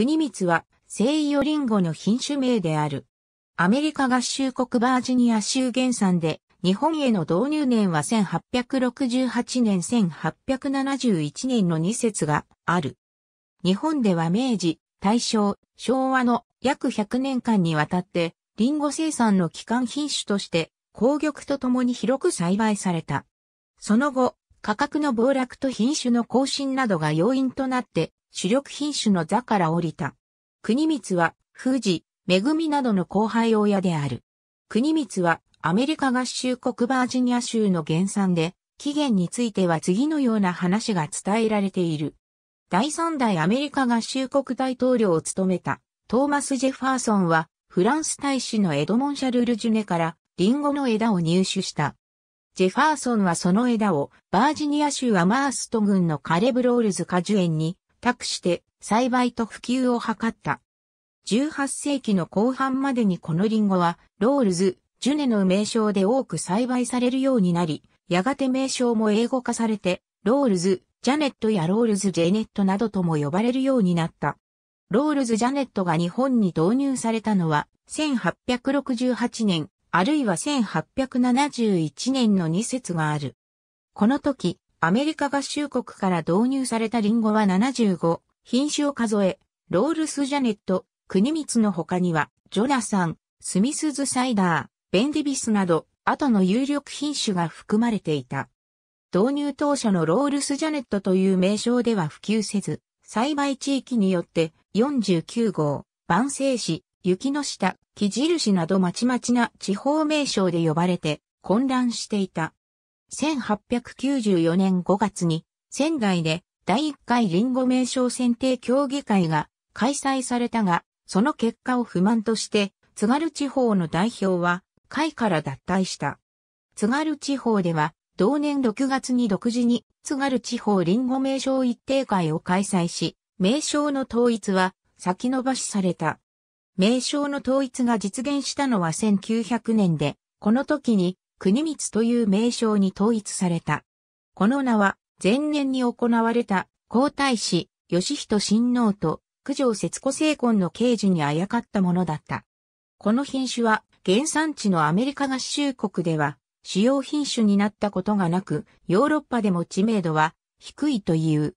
国光は西洋リンゴの品種名である。アメリカ合衆国バージニア州原産で、日本への導入年は1868年1871年の2節がある。日本では明治、大正、昭和の約100年間にわたって、リンゴ生産の基幹品種として、紅玉とともに広く栽培された。その後、価格の暴落と品種の更新などが要因となって、主力品種の座から降りた。国光は、富士、恵みなどの後輩親である。国光は、アメリカ合衆国バージニア州の原産で、起源については次のような話が伝えられている。第三代アメリカ合衆国大統領を務めた、トーマス・ジェファーソンは、フランス大使のエドモン・シャルル・ジュネから、リンゴの枝を入手した。ジェファーソンはその枝をバージニア州アマースト郡のカレブロールズ果樹園に託して栽培と普及を図った。18世紀の後半までにこのリンゴは、ロールズ、ジュネの名称で多く栽培されるようになり、やがて名称も英語化されて、ロールズ、ジャネットやロールズ・ジェネットなどとも呼ばれるようになった。ロールズ・ジャネットが日本に導入されたのは、1868年、あるいは1871年の2節がある。この時、アメリカ合衆国から導入されたリンゴは75品種を数え、ロールス・ジャネット、国光の他には、ジョナサン、スミスズ・サイダー、ベンディビスなど、後の有力品種が含まれていた。導入当初のロールス・ジャネットという名称では普及せず、栽培地域によって49号、万世市、雪の下、木印などまちまちな地方名称で呼ばれて混乱していた。1894年5月に仙台で第1回リンゴ名称選定協議会が開催されたが、その結果を不満として、津軽地方の代表は会から脱退した。津軽地方では、同年6月に独自に津軽地方リンゴ名称一定会を開催し、名称の統一は先延ばしされた。名称の統一が実現したのは1900年で、この時に国光という名称に統一された。この名は、前年に行われた皇太子、義人親王と九条節子聖婚の刑事にあやかったものだった。この品種は、原産地のアメリカ合衆国では、主要品種になったことがなく、ヨーロッパでも知名度は低いという。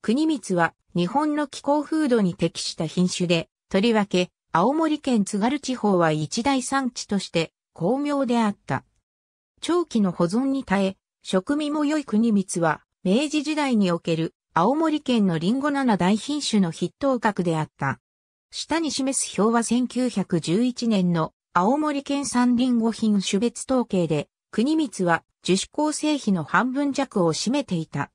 国光は日本の気候風土に適した品種で、とりわけ青森県津軽地方は一大産地として巧妙であった。長期の保存に耐え、食味も良い国光は、明治時代における青森県のリンゴ7大品種の筆頭格であった。下に示す表は1911年の青森県産リンゴ品種別統計で、国光は樹脂構成比の半分弱を占めていた。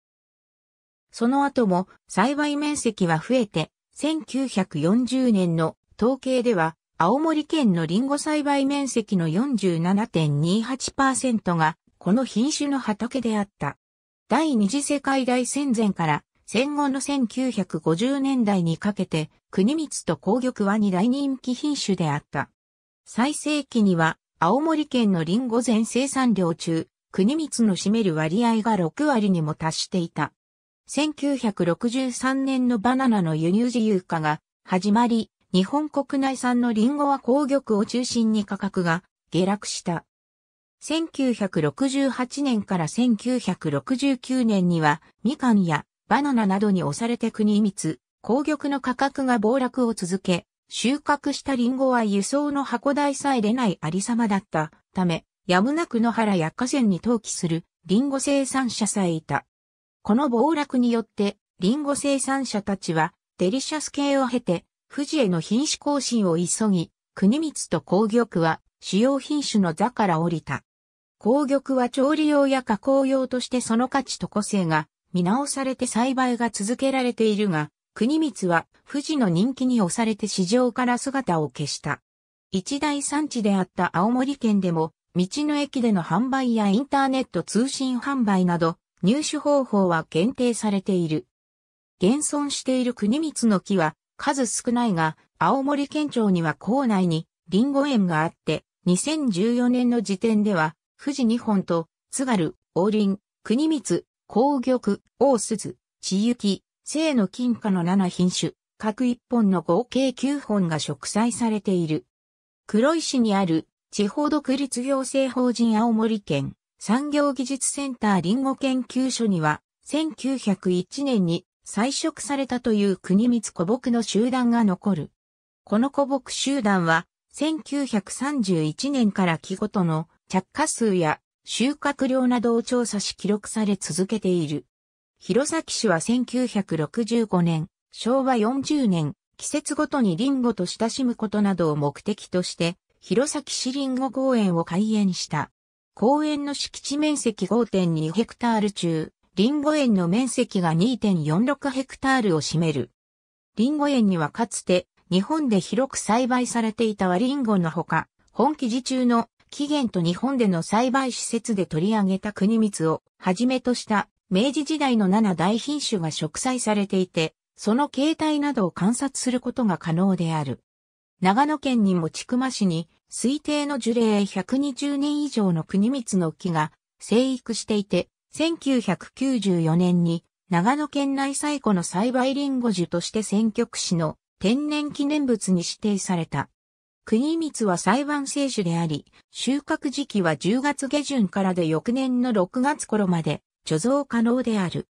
その後も栽培面積は増えて、1940年の統計では青森県のリンゴ栽培面積の47.28%が、この品種の畑であった。第二次世界大戦前から戦後の1950年代にかけて、国光と紅玉は二大人気品種であった。最盛期には、青森県のリンゴ全生産量中、国光の占める割合が6割にも達していた。1963年のバナナの輸入自由化が始まり、日本国内産のリンゴは紅玉を中心に価格が下落した。1968年から1969年には、みかんやバナナなどに押されて国密、紅玉の価格が暴落を続け、収穫したリンゴは輸送の箱代さえ出ないありさまだったため、やむなく野原や河川に投棄するリンゴ生産者さえいた。この暴落によって、リンゴ生産者たちは、デリシャス系を経て、富士への品種更新を急ぎ、国光と紅玉は主要品種の座から降りた。紅玉は調理用や加工用としてその価値と個性が見直されて栽培が続けられているが、国光は富士の人気に押されて市場から姿を消した。一大産地であった青森県でも、道の駅での販売やインターネット通信販売など、入手方法は限定されている。現存している国光の木は、数少ないが、青森県庁には校内にリンゴ園があって、2014年の時点では、富士二本と、津軽、王林、国光、紅玉、大鈴、千雪、清の金貨の7品種、各1本の合計9本が植栽されている。黒石にある地方独立行政法人青森県産業技術センターリンゴ研究所には1901年に採食されたという国光古木の集団が残る。この古木集団は、1931年から木ごとの着火数や収穫量などを調査し記録され続けている。弘前市は1965年、昭和40年、季節ごとにリンゴと親しむことなどを目的として、弘前市リンゴ公園を開園した。公園の敷地面積5.2ヘクタール中、リンゴ園の面積が2.46ヘクタールを占める。リンゴ園にはかつて日本で広く栽培されていた和リンゴのほか、本記事中の起源と日本での栽培施設で取り上げた国光をはじめとした明治時代の7大品種が植栽されていて、その形態などを観察することが可能である。長野県にも千曲市に推定の樹齢120年以上の国光の木が生育していて、1994年に長野県内最古の栽培ンゴ樹として選挙区市の天然記念物に指定された。国光は裁判聖種であり、収穫時期は10月下旬からで翌年の6月頃まで貯蔵可能である。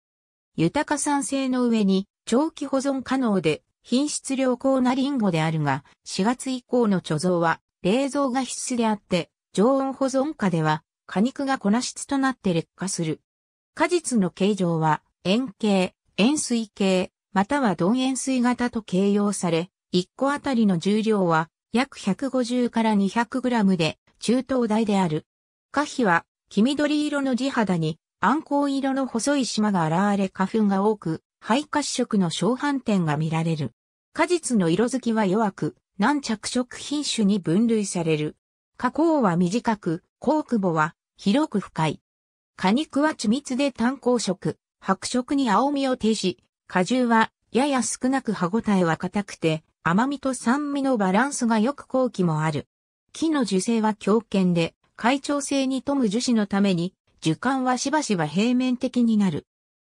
豊か産性の上に長期保存可能で品質良好なリンゴであるが、4月以降の貯蔵は冷蔵が必須であって、常温保存下では果肉が粉質となって劣化する。果実の形状は、円形、円錐形、または鈍円錐型と形容され、1個あたりの重量は約150から200グラムで中等大である。花皮は黄緑色の地肌に、暗光色の細い島が現れ花粉が多く、肺褐色の小斑点が見られる。果実の色づきは弱く、軟着色品種に分類される。花甲は短く、後窪は広く深い。果肉は緻密で単光色、白色に青みを呈し、果汁はやや少なく歯ごたえは硬くて、甘みと酸味のバランスがよく好奇もある。木の樹勢は強健で、会長性に富む樹脂のために、樹幹はしばしば平面的になる。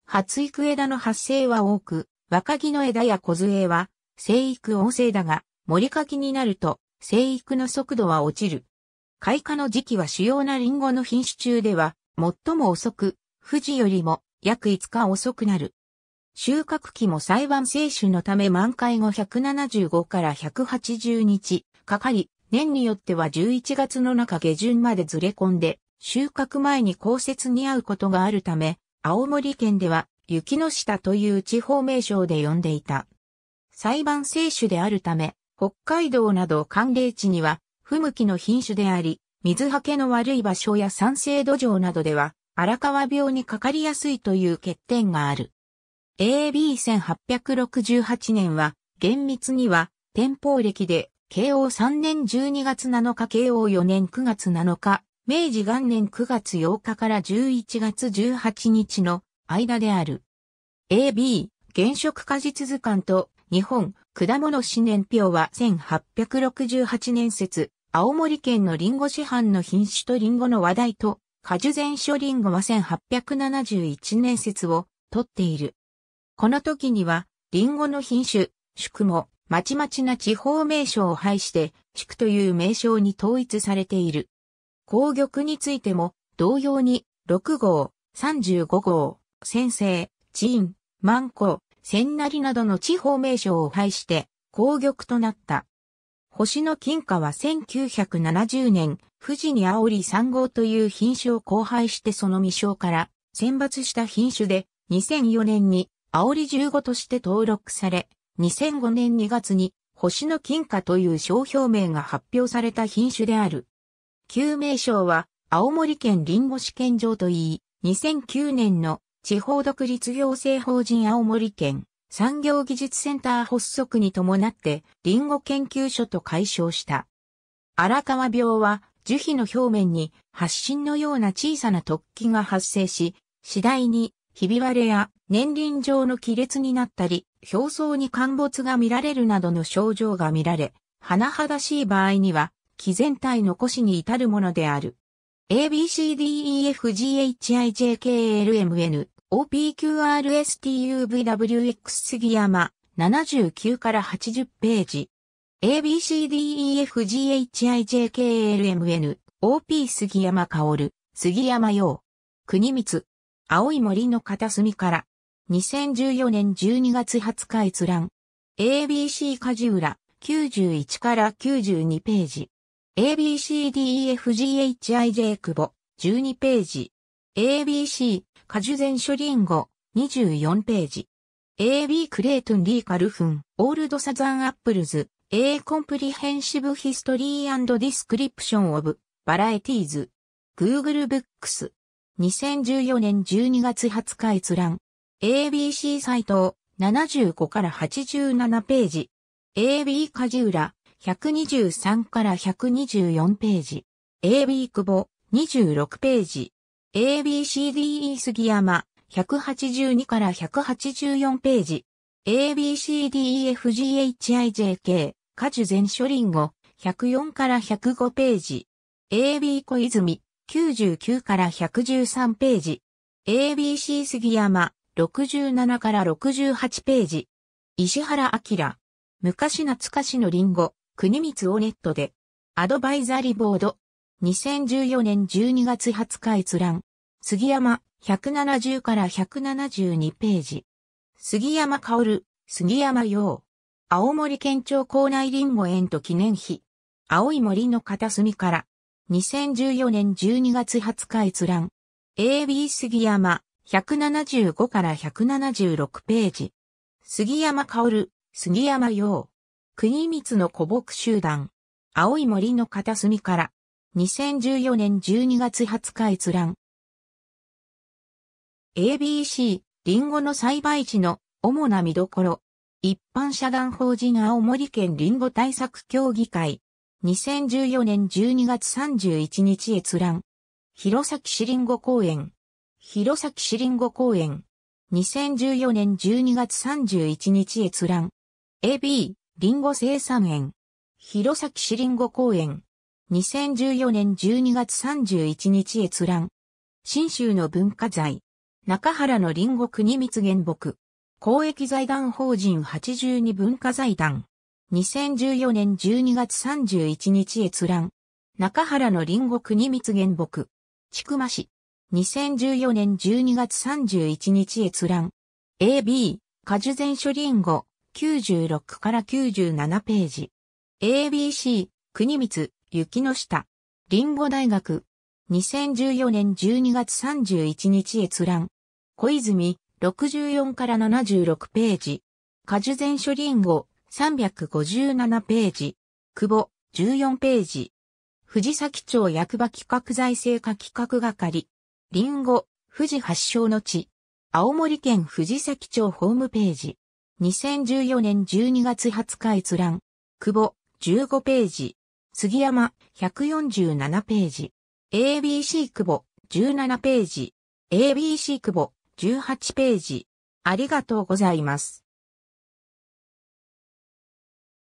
発育枝の発生は多く、若木の枝や梢は、生育旺盛だが、森かきになると、生育の速度は落ちる。開花の時期は主要なリンゴの品種中では、最も遅く、富士よりも約5日遅くなる。収穫期も裁判生種のため満開後175から180日かかり、年によっては11月の中下旬までずれ込んで、収穫前に降雪に合うことがあるため、青森県では雪の下という地方名称で呼んでいた。裁判生種であるため、北海道など寒冷地には不向きの品種であり、水はけの悪い場所や酸性土壌などでは、荒川病にかかりやすいという欠点がある。AB1868 年は、厳密には、天保歴で、慶応3年12月7日、慶応4年9月7日、明治元年9月8日から11月18日の間である。AB、原色果実図鑑と日本果物四年表は1868年説、青森県のリンゴ市販の品種とリンゴの話題と、果樹全書リンゴは1871年説をとっている。この時には、リンゴの品種、宿も、まちまちな地方名称を排して、宿という名称に統一されている。紅玉についても、同様に、6号、35号、先生、チ院、ン、マンコ、千なりなどの地方名称を排して、紅玉となった。星の金貨は1970年、富士に青り3号という品種を交配してその未生から選抜した品種で、2004年に青り15として登録され、2005年2月に星の金貨という商標名が発表された品種である。旧名称は青森県林檎試験場といい、2009年の地方独立行政法人青森県産業技術センター発足に伴って、リンゴ研究所と解消した。荒川病は、樹皮の表面に発疹のような小さな突起が発生し、次第にひび割れや年輪状の亀裂になったり、表層に陥没が見られるなどの症状が見られ、甚だしい場合には、気全体のしに至るものである。ABCDEFGHIJKLMN OPQRSTUVWX 杉山、79から80ページ。ABCDEFGHIJKLMN、OP 杉山薫、杉山陽、国光、青い森の片隅から、2014年12月20日閲覧。ABC 梶浦、91から92ページ。ABCDEFGHIJ 久保、12ページ。ABC 果樹全書リンゴ、24ページ。A.B. クレートン・リー・カルフン、オールド・サザン・アップルズ、A. コンプリヘンシブ・ヒストリー・ディスクリプション・オブ・バラエティーズ、Google Books、2014年12月20日閲覧。ABC サイト、75から87ページ。AB カジウラ、123から124ページ。AB クボ、26ページ。ABCDE 杉山、182から184ページ。ABCDEFGHIJK、果樹全書林檎、104から105ページ。AB 小泉、99から113ページ。ABC 杉山、67から68ページ。石原明。昔懐かしのリンゴ、国光をネットで。アドバイザリーボード。2014年12月20日閲覧。杉山、170から172ページ。杉山薫、杉山洋。青森県庁校内林檎園と記念碑。青い森の片隅から。2014年12月20日閲覧。AB 杉山、175から176ページ。杉山薫、杉山洋。国光の古木集団。青い森の片隅から。2014年12月20日閲覧。ABC、リンゴの栽培地の主な見どころ。一般社団法人青森県リンゴ対策協議会。2014年12月31日閲覧。弘前市リンゴ公園。弘前市リンゴ公園。2014年12月31日閲覧。AB、リンゴ生産園。弘前市リンゴ公園。2014年12月31日閲覧。新州の文化財。中原の林檎国密原木。公益財団法人82文化財団。2014年12月31日閲覧。中原の林檎国密原木。千曲市。2014年12月31日閲覧。AB、果樹全書林檎、96から97ページ。ABC、国光、雪の下。リンゴ大学。2014年12月31日閲覧。小泉、64から76ページ。果樹全書リンゴ、357ページ。久保、14ページ。藤崎町役場企画財政課企画係。リンゴ、富士発祥の地。青森県藤崎町ホームページ。2014年12月20日閲覧。久保、15ページ。杉山、147ページ。ABC 久保、17ページ。ABC 久保、18ページ。ありがとうございます。